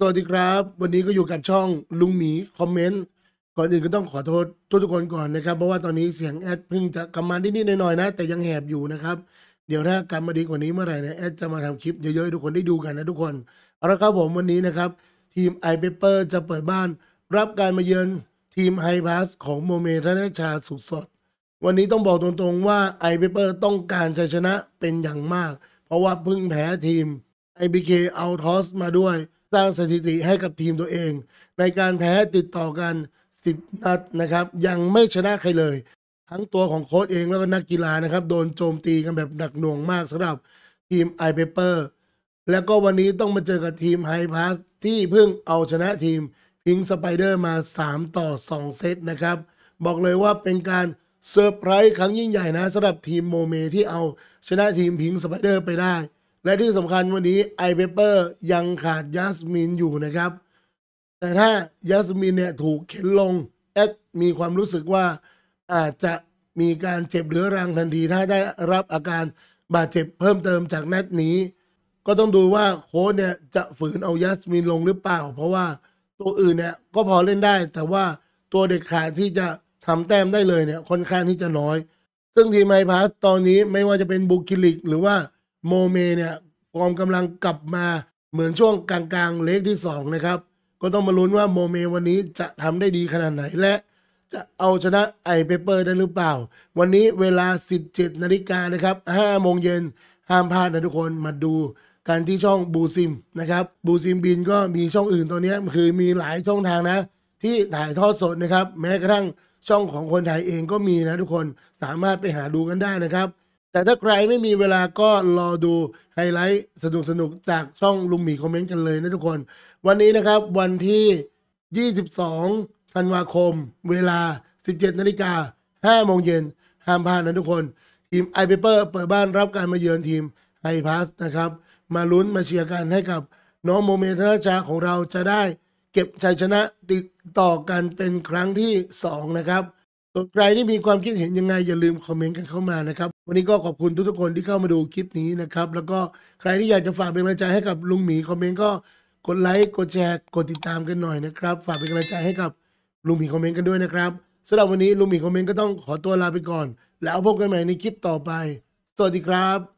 สวัสดีครับ วันนี้ก็อยู่กับช่องลุงหมีคอมเมนต์ ก่อนอื่นก็ต้องขอโทษทุกทุกคนก่อนนะครับ เพราะว่าตอนนี้เสียงแอดเพิ่งจะกลับมานิดดหน่อยๆนะ แต่ยังแหบอยู่นะครับ เดี๋ยวถ้ากลับมาดีกว่านี้เมื่อไหร่นะแอดจะมาทำคลิปเยอะๆให้ทุกคนได้ดูกันนะทุกคนเอาละครับผมวันนี้นะครับ ทีมไอเปเปอร์จะเปิดบ้าน รับการมาเยือนทีมไฮพาสของโมเมธนชาสุดสด วันนี้ต้องบอกตรงๆว่าไอเปเปอร์ต้องการชัยชนะเป็นอย่างมาก เพราะว่าเพิ่งแพ้ทีมไอบีเคเอาทอสมาด้วยสร้างสถิติให้กับทีมตัวเอง ในการแพ้ติดต่อกัน 10 นัดนะครับ ยังไม่ชนะใครเลย ทั้งตัวของโค้ชเองแล้วก็นักกีฬานะครับ โดนโจมตีกันแบบหนักหน่วงมากสำหรับทีมไอเปเปอร์แล้วก็วันนี้ต้องมาเจอกับทีมไฮพาสที่เพิ่งเอาชนะทีมพิงสไปเดอร์มา 3 ต่อ 2 เซตนะครับ บอกเลยว่าเป็นการเซอร์ไพรส์ครั้งยิ่งใหญ่นะสำหรับทีมโมเม ที่เอาชนะทีมพิงสไปเดอร์ไปได้และที่สำคัญวันนี้ไอเปเปอร์ยังขาดยัสมินอยู่นะครับ แต่ถ้ายัสมินเนี่ยถูกเข็นลงแอดมีความรู้สึกว่าอาจจะมีการเจ็บเรื้อรังทันทีถ้าได้รับอาการบาดเจ็บเพิ่มเติมจากนัดนี้ ก็ต้องดูว่าโค้ชเนี่ยจะฝืนเอายัสมินลงหรือเปล่า เพราะว่าตัวอื่นเนี่ยก็พอเล่นได้ แต่ว่าตัวเด็กขาดที่จะทำแต้มได้เลยเนี่ยค่อนข้างที่จะน้อย ซึ่งทีมไอพาสตอนนี้ไม่ว่าจะเป็นบุกิลิกหรือว่าโมเมเนี่ยฟอร์มกำลังกลับมาเหมือนช่วงกลางๆ เลกที่สองนะครับ ก็ต้องมาลุ้นว่าโมเมวันนี้จะทำได้ดีขนาดไหนและ จะเอาชนะไอเปเปอร์ได้หรือเปล่า วันนี้เวลา 17 นาฬิกานะครับ5โมงเย็นห้ามพลาดนะทุกคนมาดูกันที่ช่องบูซิมนะครับบูซิมบินก็มีช่องอื่นตัวนี้คือมีหลายช่องทางนะ ที่ถ่ายทอดสดนะครับ แม้กระทั่งช่องของคนไทยเองก็มีนะทุกคนสามารถไปหาดูกันได้นะครับแต่ถ้าใครไม่มีเวลาก็รอดูไฮไลท์สนุกสนุกจากช่องลุงหมีคอมเมนต์กันเลยนะทุกคน วันนี้นะครับวันที่ 22ธันวาคม เวลา 17นาฬิกา5โมงเย็นห้ามพลาดนะทุกคน ทีมไอเปเปอร์เปิดบ้านรับการมาเยือนทีมไอพาสนะครับ มาลุ้นมาเชียร์กันให้กับ น้องโมเมธนาชาของเราจะได้เก็บชัยชนะติดต่อกันเป็นครั้งที่ 2 นะครับส่วนใครที่มีความคิดเห็นยังไงอย่าลืมคอมเมนต์กันเข้ามานะครับ วันนี้ก็ขอบคุณทุกทุกคนที่เข้ามาดูคลิปนี้นะครับแล้วก็ใครที่อยากจะฝากเป็นกำลังใจให้กับลุงหมีคอมเมนต์ก็กดไลค์กดแชร์กดติดตามกันหน่อยนะครับ ฝากเป็นกำลังใจให้กับลุงหมีคอมเมนต์กันด้วยนะครับสำหรับวันนี้ลุงหมีคอมเมนต์ก็ต้องขอตัวลาไปก่อน แล้วพบกันใหม่ในคลิปต่อไป สวัสดีครับ